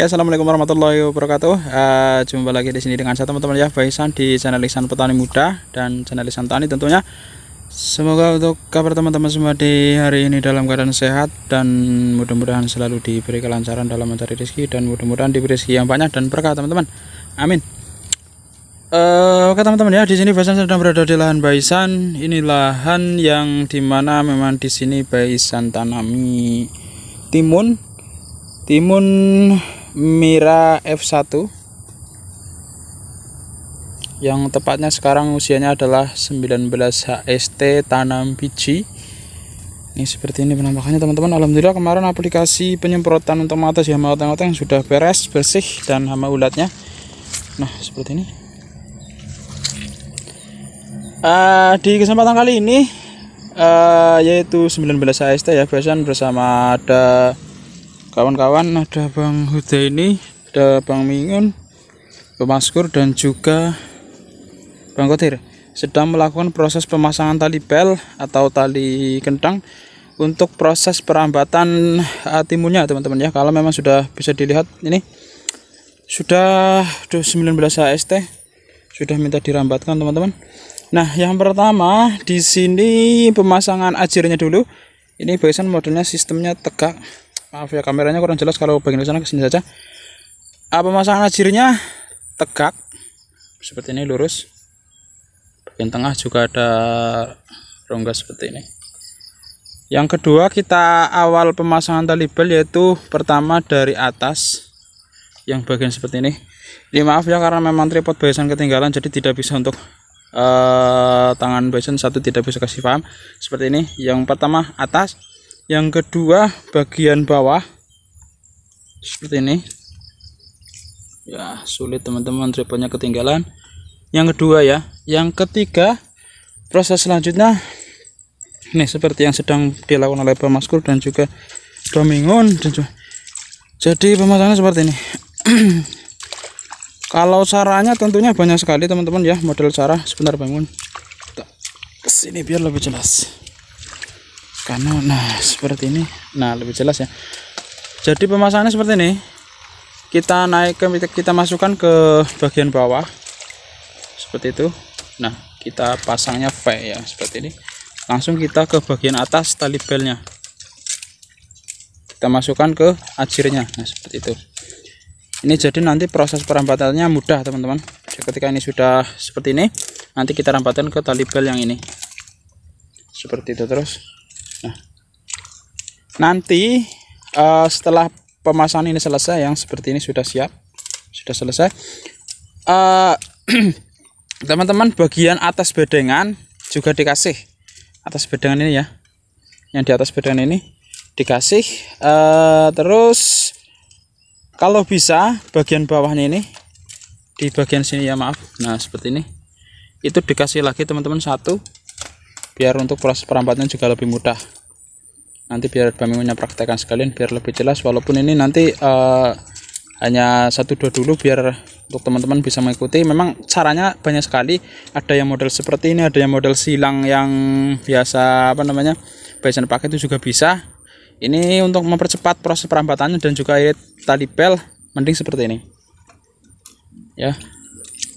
Oke, ya, assalamualaikum warahmatullahi wabarakatuh. Uh, jumpa lagi di sini dengan saya teman-teman ya, Baisan di channel Lisan Petani Muda dan channel Lisan Tani tentunya. Semoga untuk kabar teman-teman semua di hari ini dalam keadaan sehat dan mudah-mudahan selalu diberi kelancaran dalam mencari rezeki dan mudah-mudahan diberi rezeki yang banyak dan berkah teman-teman. Amin. Uh, oke teman-teman ya, di sini Baisan sedang berada di lahan Baisan. Ini lahan yang dimana memang di sini Baisan tanami timun timun Mira F1 yang tepatnya sekarang usianya adalah 19 HST tanam biji ini seperti ini penampakannya teman-teman Alhamdulillah kemarin aplikasi penyemprotan untuk si hama oteng yang sudah beres bersih dan hama ulatnya nah seperti ini uh, di kesempatan kali ini uh, yaitu 19 HST ya Besan bersama ada kawan-kawan ada Bang Huda ini ada Bang Mingun Pemaskur dan juga Bang Kotir sedang melakukan proses pemasangan tali bel atau tali kentang untuk proses perambatan eh, timunnya teman-teman ya kalau memang sudah bisa dilihat ini sudah 19 AST sudah minta dirambatkan teman-teman nah yang pertama di sini pemasangan ajirnya dulu ini biasanya modelnya sistemnya tegak maaf ya kameranya kurang jelas kalau bagian sana kesini saja apa pemasangan ajirnya tegak seperti ini lurus bagian tengah juga ada rongga seperti ini yang kedua kita awal pemasangan tali bel yaitu pertama dari atas yang bagian seperti ini ini maaf ya karena memang tripod besan ketinggalan jadi tidak bisa untuk uh, tangan besan satu tidak bisa kasih paham seperti ini yang pertama atas yang kedua bagian bawah seperti ini ya sulit teman-teman triplenya ketinggalan yang kedua ya yang ketiga proses selanjutnya ini seperti yang sedang dilakukan oleh pemaskur dan juga Domingon jadi pemasangannya seperti ini kalau caranya tentunya banyak sekali teman-teman ya model cara sebentar bangun kita kesini biar lebih jelas karena nah seperti ini nah lebih jelas ya jadi pemasangannya seperti ini kita naik ke kita masukkan ke bagian bawah seperti itu nah kita pasangnya V ya seperti ini langsung kita ke bagian atas tali belnya kita masukkan ke ajirnya nah seperti itu ini jadi nanti proses perampatannya mudah teman-teman ketika ini sudah seperti ini nanti kita rambatkan ke tali bel yang ini seperti itu terus Nah, nanti uh, setelah pemasangan ini selesai, yang seperti ini sudah siap, sudah selesai. Eh, teman-teman, uh, bagian atas bedengan juga dikasih atas bedengan ini ya, yang di atas bedengan ini dikasih. Uh, terus kalau bisa bagian bawahnya ini di bagian sini ya maaf nah seperti ini itu dikasih lagi teman-teman satu biar untuk proses perampatnya juga lebih mudah nanti biar bambingunya praktekkan sekalian biar lebih jelas walaupun ini nanti uh, hanya satu dua dulu biar untuk teman-teman bisa mengikuti memang caranya banyak sekali ada yang model seperti ini ada yang model silang yang biasa apa namanya biasa pakai itu juga bisa ini untuk mempercepat proses perambatannya dan juga irit tali pel mending seperti ini ya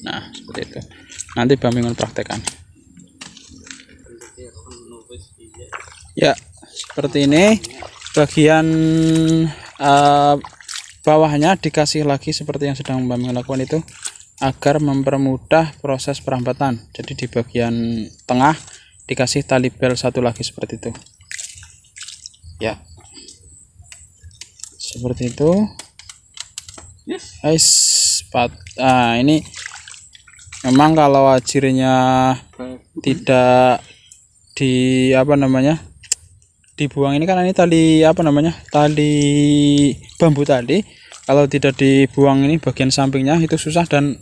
nah seperti itu nanti Bamimun praktekkan ya seperti ini bagian uh, bawahnya dikasih lagi seperti yang sedang Mbak lakukan itu agar mempermudah proses perambatan jadi di bagian tengah dikasih tali bel satu lagi seperti itu ya seperti itu yes. guys ah, ini memang kalau ajirnya tidak di apa namanya dibuang ini karena ini tali apa namanya tali bambu tadi kalau tidak dibuang ini bagian sampingnya itu susah dan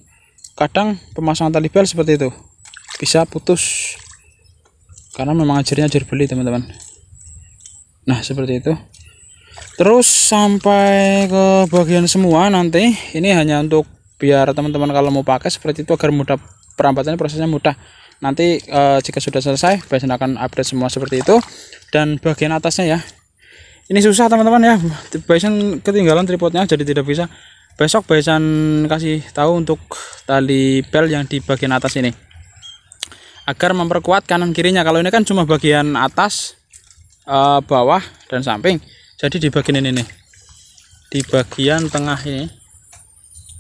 kadang pemasangan tali bel seperti itu bisa putus karena memang ajarnya ajar beli teman-teman nah seperti itu terus sampai ke bagian semua nanti ini hanya untuk biar teman-teman kalau mau pakai seperti itu agar mudah perambatannya prosesnya mudah nanti uh, jika sudah selesai biasanya akan update semua seperti itu dan bagian atasnya ya ini susah teman-teman ya biasanya ketinggalan tripodnya jadi tidak bisa besok Bryson kasih tahu untuk tali bel yang di bagian atas ini agar memperkuat kanan kirinya kalau ini kan cuma bagian atas uh, bawah dan samping jadi di bagian ini nih di bagian tengah ini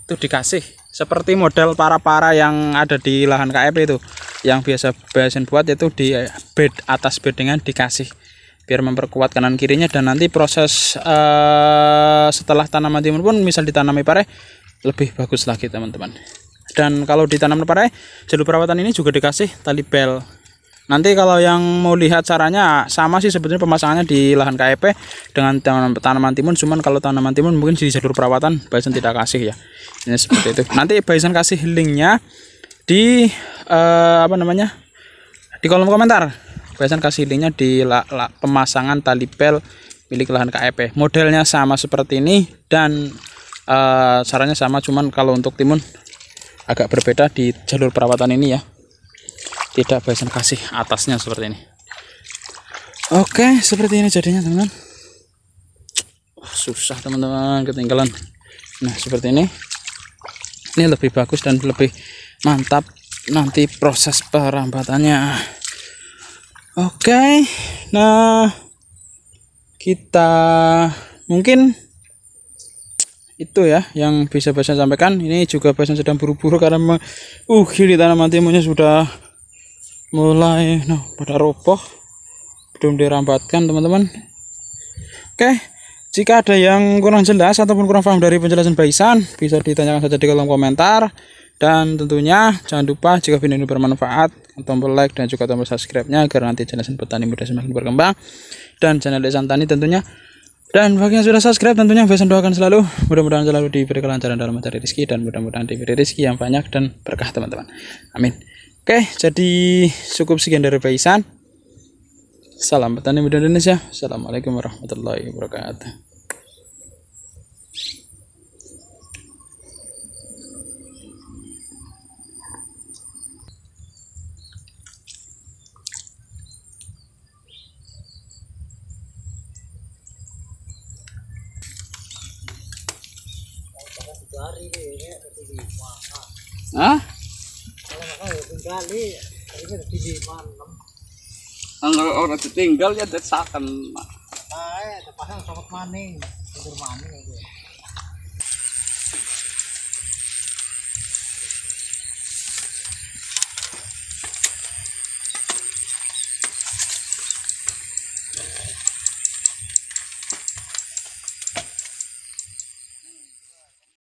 itu dikasih seperti model para-para yang ada di lahan KF itu yang biasa biasan buat itu di eh, bed atas bed dengan dikasih biar memperkuat kanan kirinya dan nanti proses uh, setelah tanaman timun pun misal ditanami pare lebih bagus lagi teman-teman dan kalau ditanam pare jalur perawatan ini juga dikasih tali bel nanti kalau yang mau lihat caranya sama sih sebetulnya pemasangannya di lahan KEP dengan tanaman, tanaman timun cuman kalau tanaman timun mungkin di jalur perawatan Bison tidak kasih ya ini seperti itu nanti Bison kasih linknya di uh, apa namanya di kolom komentar biasan kasih linknya di la, la, pemasangan tali pel milik lahan KEP modelnya sama seperti ini dan uh, eh, caranya sama cuman kalau untuk timun agak berbeda di jalur perawatan ini ya tidak biasan kasih atasnya seperti ini oke seperti ini jadinya teman-teman susah teman-teman ketinggalan nah seperti ini ini lebih bagus dan lebih mantap nanti proses perambatannya oke nah kita mungkin itu ya yang bisa bahasa sampaikan ini juga bahasa sedang buru-buru karena uh kiri tanaman timunnya sudah mulai nah pada roboh belum dirambatkan teman-teman oke jika ada yang kurang jelas ataupun kurang paham dari penjelasan Baisan bisa ditanyakan saja di kolom komentar dan tentunya jangan lupa jika video ini bermanfaat tombol like dan juga tombol subscribe-nya agar nanti jelasan petani muda semakin berkembang dan channel Desa Tani tentunya dan bagi yang sudah subscribe tentunya Faison doakan selalu mudah-mudahan selalu diberi kelancaran dalam mencari rezeki dan mudah-mudahan diberi rezeki yang banyak dan berkah teman-teman amin oke jadi cukup sekian dari Faisan salam petani muda Indonesia assalamualaikum warahmatullahi wabarakatuh Ya, Hah? Ang ya, orang tinggal ya desakan. Ay, nah, eh, pasang sobat maning, maning gitu.